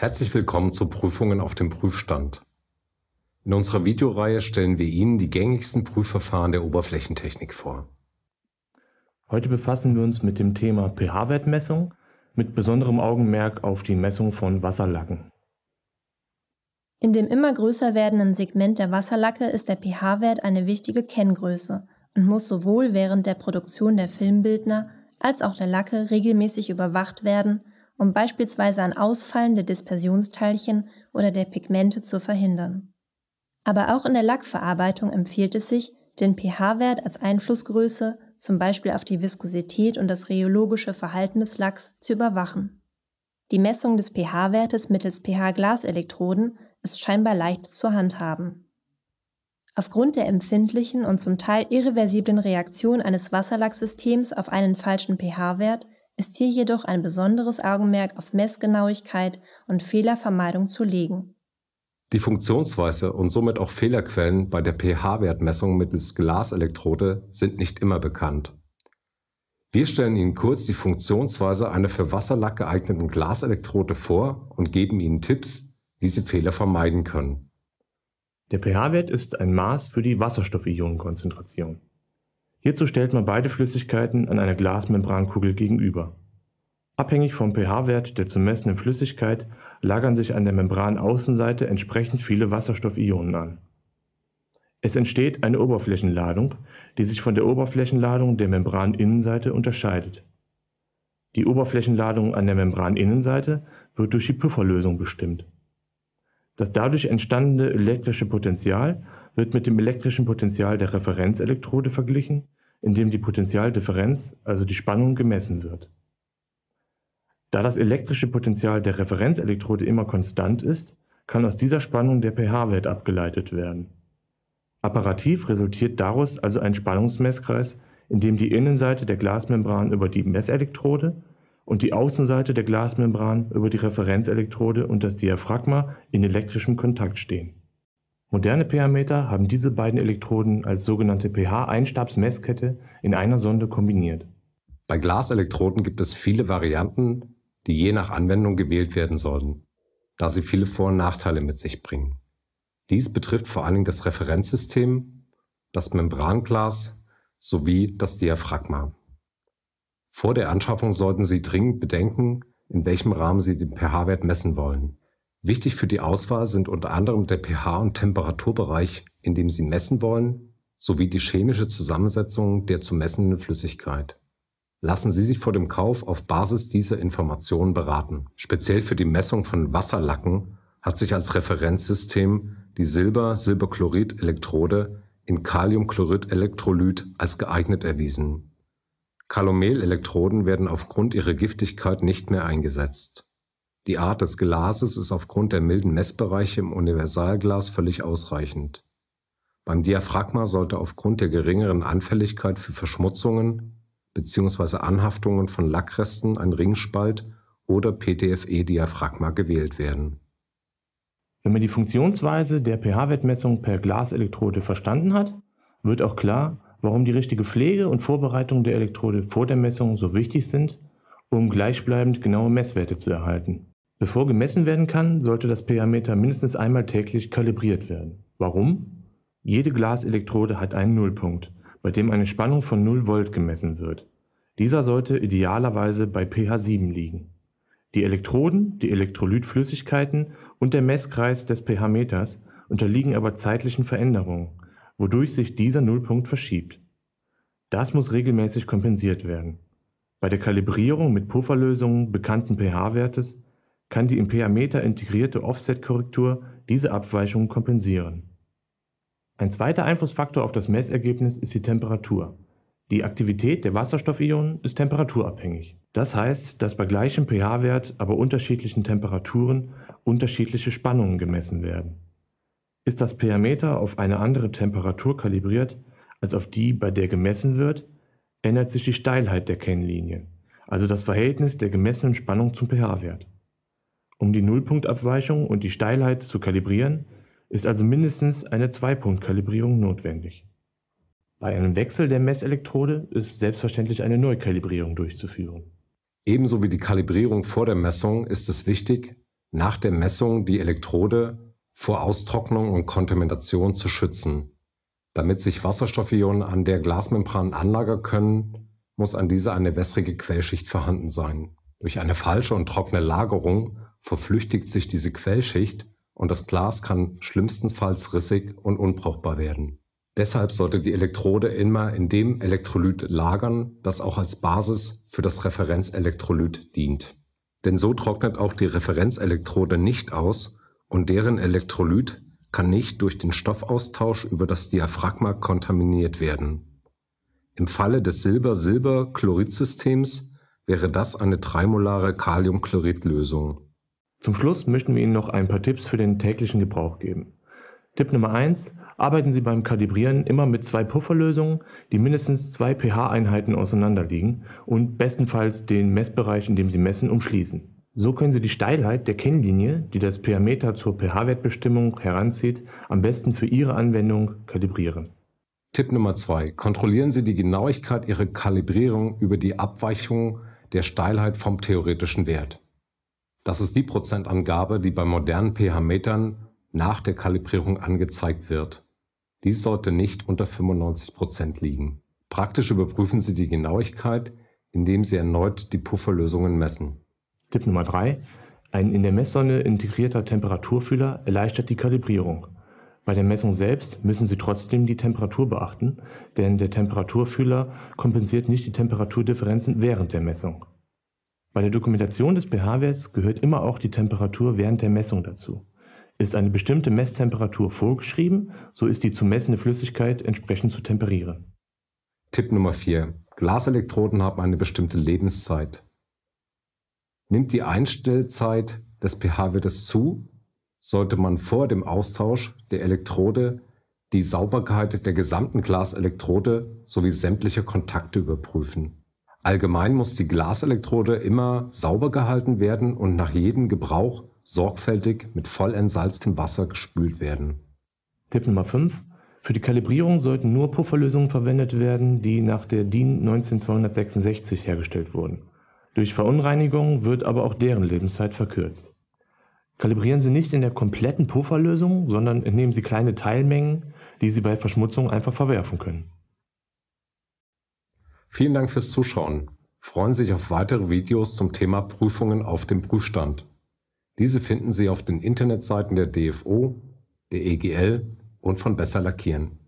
Herzlich willkommen zu Prüfungen auf dem Prüfstand. In unserer Videoreihe stellen wir Ihnen die gängigsten Prüfverfahren der Oberflächentechnik vor. Heute befassen wir uns mit dem Thema pH-Wertmessung mit besonderem Augenmerk auf die Messung von Wasserlacken. In dem immer größer werdenden Segment der Wasserlacke ist der pH-Wert eine wichtige Kenngröße und muss sowohl während der Produktion der Filmbildner als auch der Lacke regelmäßig überwacht werden um beispielsweise ein Ausfallen der Dispersionsteilchen oder der Pigmente zu verhindern. Aber auch in der Lackverarbeitung empfiehlt es sich, den pH-Wert als Einflussgröße, zum Beispiel auf die Viskosität und das rheologische Verhalten des Lacks, zu überwachen. Die Messung des pH-Wertes mittels pH-Glaselektroden ist scheinbar leicht zu handhaben. Aufgrund der empfindlichen und zum Teil irreversiblen Reaktion eines Wasserlacksystems auf einen falschen pH-Wert ist hier jedoch ein besonderes Augenmerk auf Messgenauigkeit und Fehlervermeidung zu legen. Die Funktionsweise und somit auch Fehlerquellen bei der pH-Wertmessung mittels Glaselektrode sind nicht immer bekannt. Wir stellen Ihnen kurz die Funktionsweise einer für Wasserlack geeigneten Glaselektrode vor und geben Ihnen Tipps, wie Sie Fehler vermeiden können. Der pH-Wert ist ein Maß für die Wasserstoffionenkonzentration. Hierzu stellt man beide Flüssigkeiten an einer Glasmembrankugel gegenüber. Abhängig vom pH-Wert der zu messenden Flüssigkeit lagern sich an der Membranaußenseite entsprechend viele Wasserstoffionen an. Es entsteht eine Oberflächenladung, die sich von der Oberflächenladung der Membraninnenseite unterscheidet. Die Oberflächenladung an der Membraninnenseite wird durch die Pufferlösung bestimmt. Das dadurch entstandene elektrische Potential wird mit dem elektrischen Potential der Referenzelektrode verglichen, in dem die Potentialdifferenz, also die Spannung, gemessen wird. Da das elektrische Potential der Referenzelektrode immer konstant ist, kann aus dieser Spannung der pH-Wert abgeleitet werden. Apparativ resultiert daraus also ein Spannungsmesskreis, in dem die Innenseite der Glasmembran über die Messelektrode und die Außenseite der Glasmembran über die Referenzelektrode und das Diaphragma in elektrischem Kontakt stehen. Moderne pH-Meter haben diese beiden Elektroden als sogenannte pH-Einstabsmesskette in einer Sonde kombiniert. Bei Glaselektroden gibt es viele Varianten, die je nach Anwendung gewählt werden sollen, da sie viele Vor- und Nachteile mit sich bringen. Dies betrifft vor allen Dingen das Referenzsystem, das Membranglas sowie das Diaphragma. Vor der Anschaffung sollten Sie dringend bedenken, in welchem Rahmen Sie den pH-Wert messen wollen. Wichtig für die Auswahl sind unter anderem der pH und Temperaturbereich, in dem sie messen wollen, sowie die chemische Zusammensetzung der zu messenden Flüssigkeit. Lassen Sie sich vor dem Kauf auf Basis dieser Informationen beraten. Speziell für die Messung von Wasserlacken hat sich als Referenzsystem die Silber-Silberchlorid-Elektrode in Kaliumchlorid-Elektrolyt als geeignet erwiesen. kalomel elektroden werden aufgrund ihrer Giftigkeit nicht mehr eingesetzt die Art des Glases ist aufgrund der milden Messbereiche im Universalglas völlig ausreichend. Beim Diaphragma sollte aufgrund der geringeren Anfälligkeit für Verschmutzungen bzw. Anhaftungen von Lackresten ein Ringspalt oder PTFE-Diaphragma gewählt werden. Wenn man die Funktionsweise der pH-Wertmessung per Glaselektrode verstanden hat, wird auch klar, warum die richtige Pflege und Vorbereitung der Elektrode vor der Messung so wichtig sind, um gleichbleibend genaue Messwerte zu erhalten. Bevor gemessen werden kann, sollte das pH-Meter mindestens einmal täglich kalibriert werden. Warum? Jede Glaselektrode hat einen Nullpunkt, bei dem eine Spannung von 0 Volt gemessen wird. Dieser sollte idealerweise bei pH 7 liegen. Die Elektroden, die Elektrolytflüssigkeiten und der Messkreis des pH-Meters unterliegen aber zeitlichen Veränderungen, wodurch sich dieser Nullpunkt verschiebt. Das muss regelmäßig kompensiert werden. Bei der Kalibrierung mit Pufferlösungen bekannten pH-Wertes kann die im Perimeter integrierte Offset-Korrektur diese Abweichungen kompensieren. Ein zweiter Einflussfaktor auf das Messergebnis ist die Temperatur. Die Aktivität der Wasserstoffionen ist temperaturabhängig. Das heißt, dass bei gleichem pH-Wert, aber unterschiedlichen Temperaturen unterschiedliche Spannungen gemessen werden. Ist das pH-Meter auf eine andere Temperatur kalibriert als auf die, bei der gemessen wird, ändert sich die Steilheit der Kennlinie, also das Verhältnis der gemessenen Spannung zum pH-Wert. Um die Nullpunktabweichung und die Steilheit zu kalibrieren, ist also mindestens eine Zweipunktkalibrierung notwendig. Bei einem Wechsel der Messelektrode ist selbstverständlich eine Neukalibrierung durchzuführen. Ebenso wie die Kalibrierung vor der Messung ist es wichtig, nach der Messung die Elektrode vor Austrocknung und Kontamination zu schützen. Damit sich Wasserstoffionen an der Glasmembran anlagern können, muss an dieser eine wässrige Quellschicht vorhanden sein. Durch eine falsche und trockene Lagerung verflüchtigt sich diese Quellschicht und das Glas kann schlimmstenfalls rissig und unbrauchbar werden. Deshalb sollte die Elektrode immer in dem Elektrolyt lagern, das auch als Basis für das Referenzelektrolyt dient. Denn so trocknet auch die Referenzelektrode nicht aus und deren Elektrolyt kann nicht durch den Stoffaustausch über das Diaphragma kontaminiert werden. Im Falle des Silber-Silber-Chloridsystems wäre das eine trimolare Kaliumchloridlösung. Zum Schluss möchten wir Ihnen noch ein paar Tipps für den täglichen Gebrauch geben. Tipp Nummer eins: Arbeiten Sie beim Kalibrieren immer mit zwei Pufferlösungen, die mindestens zwei pH-Einheiten auseinanderliegen und bestenfalls den Messbereich, in dem Sie messen, umschließen. So können Sie die Steilheit der Kennlinie, die das pH-Meter zur pH-Wertbestimmung heranzieht, am besten für Ihre Anwendung kalibrieren. Tipp Nummer zwei: Kontrollieren Sie die Genauigkeit Ihrer Kalibrierung über die Abweichung der Steilheit vom theoretischen Wert. Das ist die Prozentangabe, die bei modernen pH-Metern nach der Kalibrierung angezeigt wird. Dies sollte nicht unter 95 Prozent liegen. Praktisch überprüfen Sie die Genauigkeit, indem Sie erneut die Pufferlösungen messen. Tipp Nummer 3. Ein in der Messsonne integrierter Temperaturfühler erleichtert die Kalibrierung. Bei der Messung selbst müssen Sie trotzdem die Temperatur beachten, denn der Temperaturfühler kompensiert nicht die Temperaturdifferenzen während der Messung. Bei der Dokumentation des pH-Werts gehört immer auch die Temperatur während der Messung dazu. Ist eine bestimmte Messtemperatur vorgeschrieben, so ist die zu messende Flüssigkeit entsprechend zu temperieren. Tipp Nummer 4. Glaselektroden haben eine bestimmte Lebenszeit. Nimmt die Einstellzeit des pH-Wertes zu, sollte man vor dem Austausch der Elektrode die Sauberkeit der gesamten Glaselektrode sowie sämtliche Kontakte überprüfen. Allgemein muss die Glaselektrode immer sauber gehalten werden und nach jedem Gebrauch sorgfältig mit voll entsalztem Wasser gespült werden. Tipp Nummer 5. Für die Kalibrierung sollten nur Pufferlösungen verwendet werden, die nach der DIN 19266 hergestellt wurden. Durch Verunreinigungen wird aber auch deren Lebenszeit verkürzt. Kalibrieren Sie nicht in der kompletten Pufferlösung, sondern entnehmen Sie kleine Teilmengen, die Sie bei Verschmutzung einfach verwerfen können. Vielen Dank fürs Zuschauen. Freuen Sie sich auf weitere Videos zum Thema Prüfungen auf dem Prüfstand. Diese finden Sie auf den Internetseiten der DFO, der EGL und von Besser Lackieren.